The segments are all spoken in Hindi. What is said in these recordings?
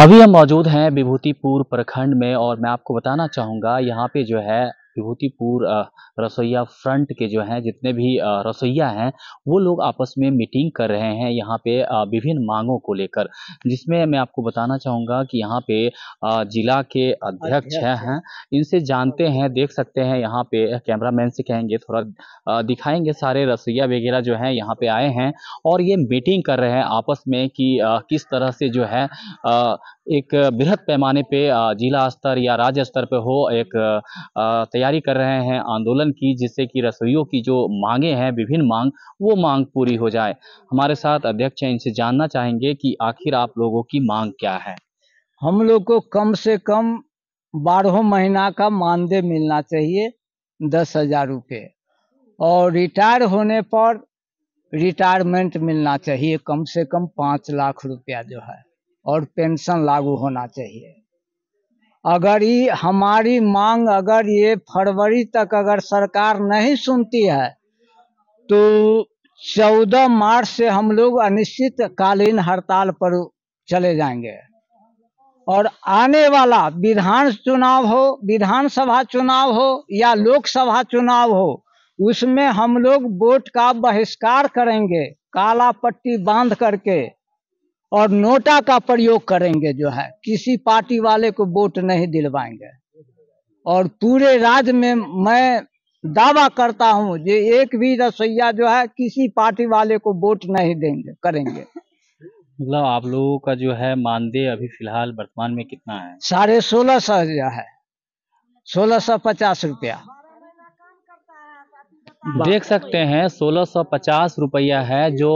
अभी हम मौजूद हैं विभूतिपुर प्रखंड में और मैं आपको बताना चाहूँगा यहाँ पे जो है विभूतिपुर रसोईया फ्रंट के जो हैं जितने भी रसोईया हैं वो लोग आपस में मीटिंग कर रहे हैं यहाँ पे विभिन्न मांगों को लेकर जिसमें मैं आपको बताना चाहूँगा कि यहाँ पे जिला के अध्यक्ष हैं इनसे जानते हाँ। हैं देख सकते हैं यहाँ पे कैमरा मैन से कहेंगे थोड़ा दिखाएंगे सारे रसोईया वगैरह जो हैं यहाँ पे आए हैं और ये मीटिंग कर रहे हैं आपस में कि किस तरह से जो है एक बृहद पैमाने पर जिला स्तर या राज्य स्तर पर हो एक तैयार तैयारी कर रहे हैं आंदोलन की जिससे कि रसोइयों की जो मांगे हैं विभिन्न मांग वो मांग पूरी हो जाए हमारे साथ अध्यक्ष हैं इनसे जानना चाहेंगे कि आखिर आप लोगों की मांग क्या है हम लोग को कम से कम बारहों महीना का मानदेय मिलना चाहिए दस हजार रुपये और रिटायर होने पर रिटायरमेंट मिलना चाहिए कम से कम पाँच लाख रुपया जो है और पेंशन लागू होना चाहिए अगर ये हमारी मांग अगर ये फरवरी तक अगर सरकार नहीं सुनती है तो चौदह मार्च से हम लोग अनिश्चितकालीन हड़ताल पर चले जाएंगे और आने वाला विधान चुनाव हो विधानसभा चुनाव हो या लोकसभा चुनाव हो उसमें हम लोग वोट का बहिष्कार करेंगे काला पट्टी बांध करके और नोटा का प्रयोग करेंगे जो है किसी पार्टी वाले को वोट नहीं दिलवाएंगे और पूरे राज्य में मैं दावा करता हूं जो एक भी रसोईया जो है किसी पार्टी वाले को वोट नहीं देंगे करेंगे मतलब आप लोगों का जो है मानदेय अभी फिलहाल वर्तमान में कितना है साढ़े सोलह सौ है सोलह सौ पचास रुपया देख सकते हैं 1650 रुपया है जो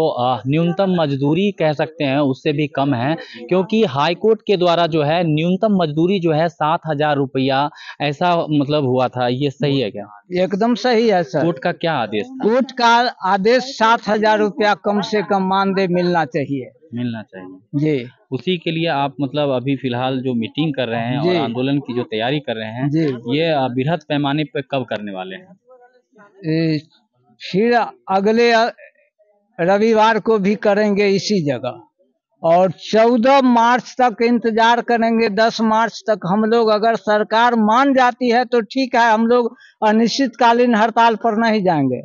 न्यूनतम मजदूरी कह सकते हैं उससे भी कम है क्योंकि हाई कोर्ट के द्वारा जो है न्यूनतम मजदूरी जो है सात हजार रुपया ऐसा मतलब हुआ था ये सही है क्या एकदम सही है सर कोर्ट का क्या आदेश कोर्ट का आदेश सात हजार रुपया कम से कम मानदेय मिलना चाहिए मिलना चाहिए जी उसी के लिए आप मतलब अभी फिलहाल जो मीटिंग कर रहे हैं और आंदोलन की जो तैयारी कर रहे हैं ये बृहद पैमाने पर कब करने वाले हैं फिर अगले रविवार को भी करेंगे इसी जगह और 14 मार्च तक इंतजार करेंगे 10 मार्च तक हम लोग अगर सरकार मान जाती है तो ठीक है हम लोग अनिश्चितकालीन हड़ताल पर नहीं जाएंगे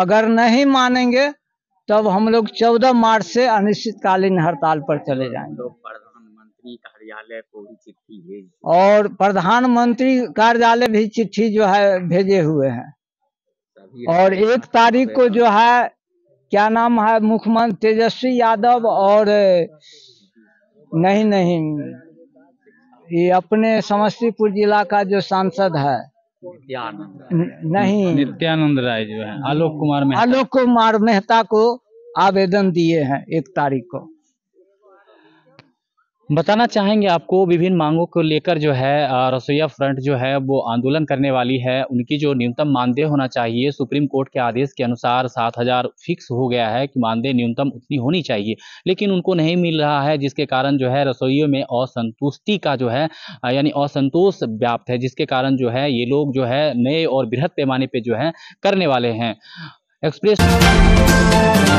अगर नहीं मानेंगे तब हम लोग 14 मार्च से अनिश्चितकालीन हड़ताल पर चले जाएंगे तो प्रधानमंत्री कार्यालय को भी चिट्ठी और प्रधानमंत्री कार्यालय भी चिट्ठी जो है भेजे हुए हैं और एक तारीख को जो है क्या नाम है मुख्यमंत्री तेजस्वी यादव और नहीं नहीं ये अपने समस्तीपुर जिला का जो सांसद है नहीं नित्यानंद राय जो है आलोक कुमार मेहता आलोक कुमार मेहता को आवेदन दिए हैं एक तारीख को बताना चाहेंगे आपको विभिन्न मांगों को लेकर जो है रसोईया फ्रंट जो है वो आंदोलन करने वाली है उनकी जो न्यूनतम मानदेय होना चाहिए सुप्रीम कोर्ट के आदेश के अनुसार सात हजार फिक्स हो गया है कि मानदेय न्यूनतम उतनी होनी चाहिए लेकिन उनको नहीं मिल रहा है जिसके कारण जो है रसोइयों में असंतुष्टि का जो है यानी असंतोष व्याप्त है जिसके कारण जो है ये लोग जो है नए और बृहद पैमाने पर जो है करने वाले हैं एक्सप्रेस